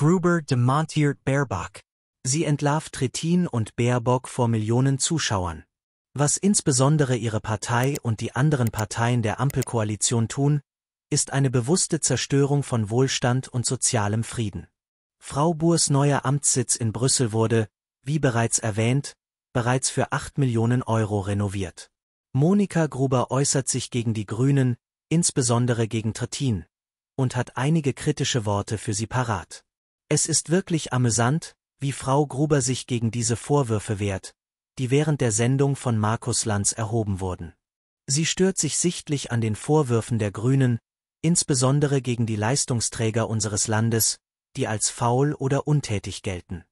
Gruber demontiert Baerbock. Sie entlarvt Trittin und Baerbock vor Millionen Zuschauern. Was insbesondere ihre Partei und die anderen Parteien der Ampelkoalition tun, ist eine bewusste Zerstörung von Wohlstand und sozialem Frieden. Frau Burs neuer Amtssitz in Brüssel wurde, wie bereits erwähnt, bereits für 8 Millionen Euro renoviert. Monika Gruber äußert sich gegen die Grünen, insbesondere gegen Trittin, und hat einige kritische Worte für sie parat. Es ist wirklich amüsant, wie Frau Gruber sich gegen diese Vorwürfe wehrt, die während der Sendung von Markus Lanz erhoben wurden. Sie stört sich sichtlich an den Vorwürfen der Grünen, insbesondere gegen die Leistungsträger unseres Landes, die als faul oder untätig gelten.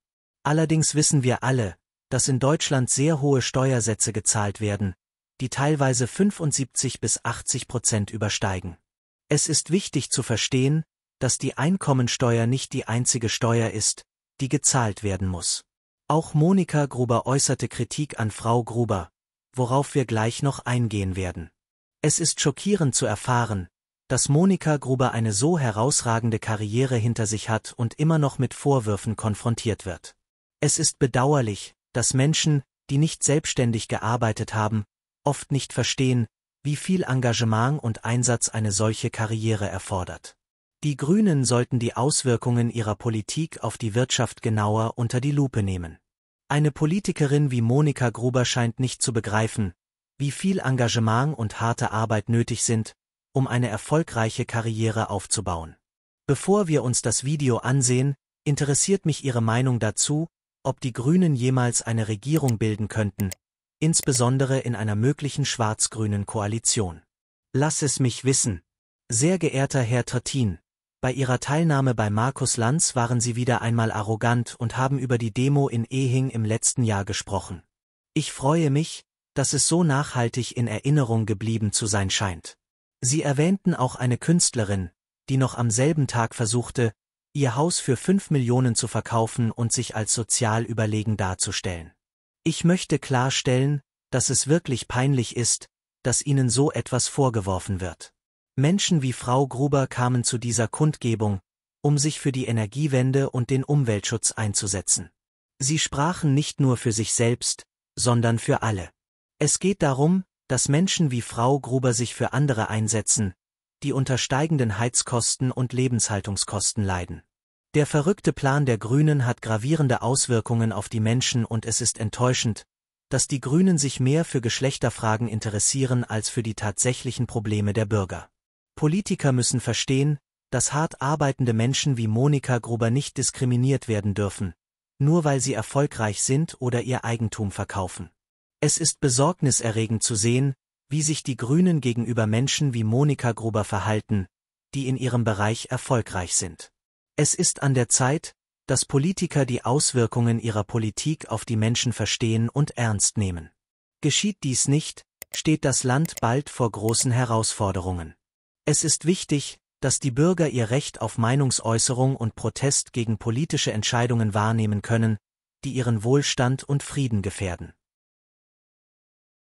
Allerdings wissen wir alle, dass in Deutschland sehr hohe Steuersätze gezahlt werden, die teilweise 75 bis 80 Prozent übersteigen. Es ist wichtig zu verstehen, dass die Einkommensteuer nicht die einzige Steuer ist, die gezahlt werden muss. Auch Monika Gruber äußerte Kritik an Frau Gruber, worauf wir gleich noch eingehen werden. Es ist schockierend zu erfahren, dass Monika Gruber eine so herausragende Karriere hinter sich hat und immer noch mit Vorwürfen konfrontiert wird. Es ist bedauerlich, dass Menschen, die nicht selbstständig gearbeitet haben, oft nicht verstehen, wie viel Engagement und Einsatz eine solche Karriere erfordert. Die Grünen sollten die Auswirkungen ihrer Politik auf die Wirtschaft genauer unter die Lupe nehmen. Eine Politikerin wie Monika Gruber scheint nicht zu begreifen, wie viel Engagement und harte Arbeit nötig sind, um eine erfolgreiche Karriere aufzubauen. Bevor wir uns das Video ansehen, interessiert mich Ihre Meinung dazu, ob die Grünen jemals eine Regierung bilden könnten, insbesondere in einer möglichen schwarz-grünen Koalition. Lass es mich wissen. Sehr geehrter Herr Trittin, bei ihrer Teilnahme bei Markus Lanz waren sie wieder einmal arrogant und haben über die Demo in Ehing im letzten Jahr gesprochen. Ich freue mich, dass es so nachhaltig in Erinnerung geblieben zu sein scheint. Sie erwähnten auch eine Künstlerin, die noch am selben Tag versuchte, ihr Haus für fünf Millionen zu verkaufen und sich als sozial überlegen darzustellen. Ich möchte klarstellen, dass es wirklich peinlich ist, dass ihnen so etwas vorgeworfen wird. Menschen wie Frau Gruber kamen zu dieser Kundgebung, um sich für die Energiewende und den Umweltschutz einzusetzen. Sie sprachen nicht nur für sich selbst, sondern für alle. Es geht darum, dass Menschen wie Frau Gruber sich für andere einsetzen, die unter steigenden Heizkosten und Lebenshaltungskosten leiden. Der verrückte Plan der Grünen hat gravierende Auswirkungen auf die Menschen und es ist enttäuschend, dass die Grünen sich mehr für Geschlechterfragen interessieren als für die tatsächlichen Probleme der Bürger. Politiker müssen verstehen, dass hart arbeitende Menschen wie Monika Gruber nicht diskriminiert werden dürfen, nur weil sie erfolgreich sind oder ihr Eigentum verkaufen. Es ist besorgniserregend zu sehen, wie sich die Grünen gegenüber Menschen wie Monika Gruber verhalten, die in ihrem Bereich erfolgreich sind. Es ist an der Zeit, dass Politiker die Auswirkungen ihrer Politik auf die Menschen verstehen und ernst nehmen. Geschieht dies nicht, steht das Land bald vor großen Herausforderungen. Es ist wichtig, dass die Bürger ihr Recht auf Meinungsäußerung und Protest gegen politische Entscheidungen wahrnehmen können, die ihren Wohlstand und Frieden gefährden